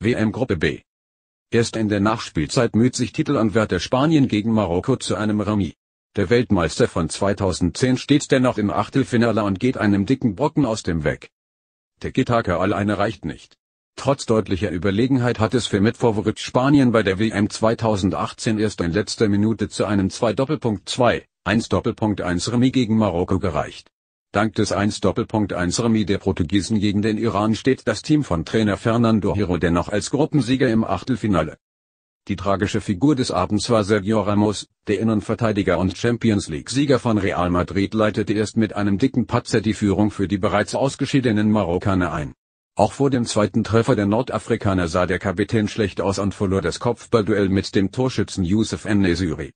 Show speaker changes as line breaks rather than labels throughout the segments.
WM Gruppe B. Erst in der Nachspielzeit müht sich Titelanwärter Spanien gegen Marokko zu einem Remis. Der Weltmeister von 2010 steht dennoch im Achtelfinale und geht einem dicken Brocken aus dem Weg. Der Gitaka alleine reicht nicht. Trotz deutlicher Überlegenheit hat es für Mitfavorit Spanien bei der WM 2018 erst in letzter Minute zu einem 2 Doppelpunkt 2, 1 Doppelpunkt 1 Remis gegen Marokko gereicht. Dank des 1-1 Doppelpunkt Remis der Portugiesen gegen den Iran steht das Team von Trainer Fernando Hierro dennoch als Gruppensieger im Achtelfinale. Die tragische Figur des Abends war Sergio Ramos, der Innenverteidiger und Champions League-Sieger von Real Madrid leitete erst mit einem dicken Patzer die Führung für die bereits ausgeschiedenen Marokkaner ein. Auch vor dem zweiten Treffer der Nordafrikaner sah der Kapitän schlecht aus und verlor das Kopfballduell mit dem Torschützen Youssef N. Nesiri.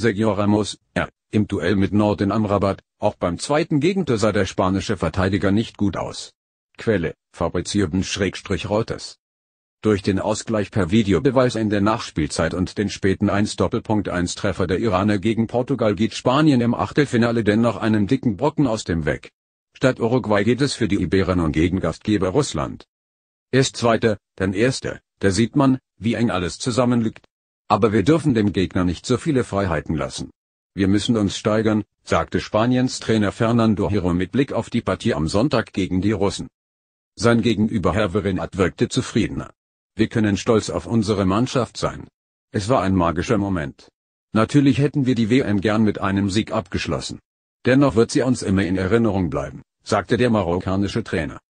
Sergio Ramos, er, im Duell mit Norden Amrabat, auch beim zweiten Gegentor sah der spanische Verteidiger nicht gut aus. Quelle, Fabrizio Reuters. Durch den Ausgleich per Videobeweis in der Nachspielzeit und den späten 1 doppelpunkt 1 Treffer der Iraner gegen Portugal geht Spanien im Achtelfinale dennoch einen dicken Brocken aus dem Weg. Statt Uruguay geht es für die Iberer nun gegen Gastgeber Russland. Erst Zweiter, dann Erster, da sieht man, wie eng alles zusammenliegt. Aber wir dürfen dem Gegner nicht so viele Freiheiten lassen. Wir müssen uns steigern, sagte Spaniens Trainer Fernando Hierro mit Blick auf die Partie am Sonntag gegen die Russen. Sein Gegenüber Herr Verrinat wirkte zufriedener. Wir können stolz auf unsere Mannschaft sein. Es war ein magischer Moment. Natürlich hätten wir die WM gern mit einem Sieg abgeschlossen. Dennoch wird sie uns immer in Erinnerung bleiben, sagte der marokkanische Trainer.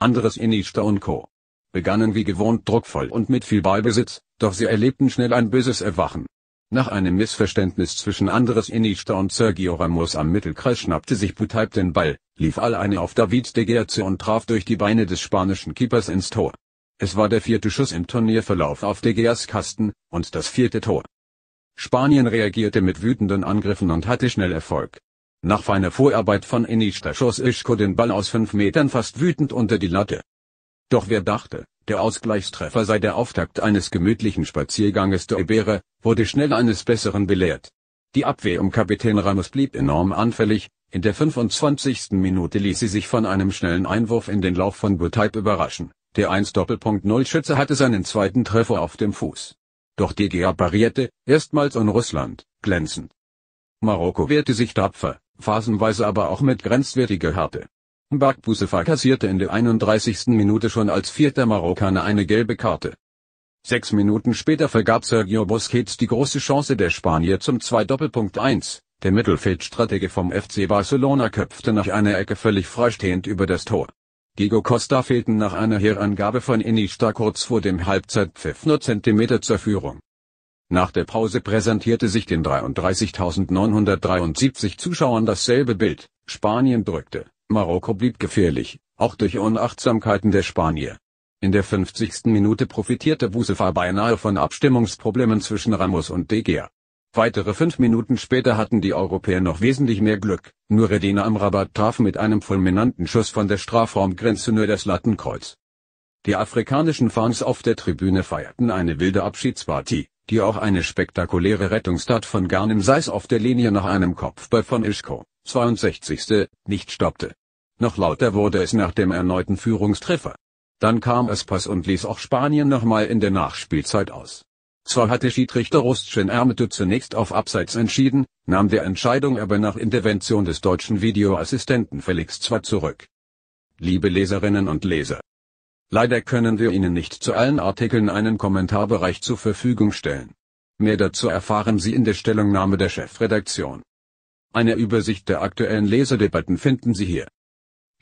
Andres Iniesta und Co. begannen wie gewohnt druckvoll und mit viel Ballbesitz, doch sie erlebten schnell ein böses Erwachen. Nach einem Missverständnis zwischen Andres Iniesta und Sergio Ramos am Mittelkreis schnappte sich Butaib den Ball, lief alleine auf David de zu und traf durch die Beine des spanischen Keepers ins Tor. Es war der vierte Schuss im Turnierverlauf auf de Geas Kasten, und das vierte Tor. Spanien reagierte mit wütenden Angriffen und hatte schnell Erfolg. Nach feiner Vorarbeit von Iniesta schoss Ischko den Ball aus fünf Metern fast wütend unter die Latte. Doch wer dachte, der Ausgleichstreffer sei der Auftakt eines gemütlichen Spazierganges der Iberer, wurde schnell eines Besseren belehrt. Die Abwehr um Kapitän Ramos blieb enorm anfällig, in der 25. Minute ließ sie sich von einem schnellen Einwurf in den Lauf von Butype überraschen, der 1-0-Schütze hatte seinen zweiten Treffer auf dem Fuß. Doch die DGA parierte, erstmals in Russland, glänzend. Marokko wehrte sich tapfer, phasenweise aber auch mit grenzwertiger Härte. Bakbusefa kassierte in der 31. Minute schon als vierter Marokkaner eine gelbe Karte. Sechs Minuten später vergab Sergio Busquets die große Chance der Spanier zum 2-1. Doppelpunkt Der Mittelfeldstratege vom FC Barcelona köpfte nach einer Ecke völlig freistehend über das Tor. Diego Costa fehlten nach einer Herangabe von Iniesta kurz vor dem Halbzeitpfiff nur Zentimeter zur Führung. Nach der Pause präsentierte sich den 33.973 Zuschauern dasselbe Bild, Spanien drückte. Marokko blieb gefährlich, auch durch Unachtsamkeiten der Spanier. In der 50. Minute profitierte Busefa beinahe von Abstimmungsproblemen zwischen Ramos und De Gea. Weitere fünf Minuten später hatten die Europäer noch wesentlich mehr Glück, nur Redina am Rabat traf mit einem fulminanten Schuss von der Strafraumgrenze nur das Lattenkreuz. Die afrikanischen Fans auf der Tribüne feierten eine wilde Abschiedsparty, die auch eine spektakuläre Rettungstat von Garnim Seis auf der Linie nach einem Kopfball von Ischko, 62. nicht stoppte. Noch lauter wurde es nach dem erneuten Führungstreffer. Dann kam es Pass und ließ auch Spanien nochmal in der Nachspielzeit aus. Zwar hatte Schiedrichter Rustschen Ermete zunächst auf Abseits entschieden, nahm der Entscheidung aber nach Intervention des deutschen Videoassistenten Felix zwar zurück. Liebe Leserinnen und Leser. Leider können wir Ihnen nicht zu allen Artikeln einen Kommentarbereich zur Verfügung stellen. Mehr dazu erfahren Sie in der Stellungnahme der Chefredaktion. Eine Übersicht der aktuellen Leserdebatten finden Sie hier.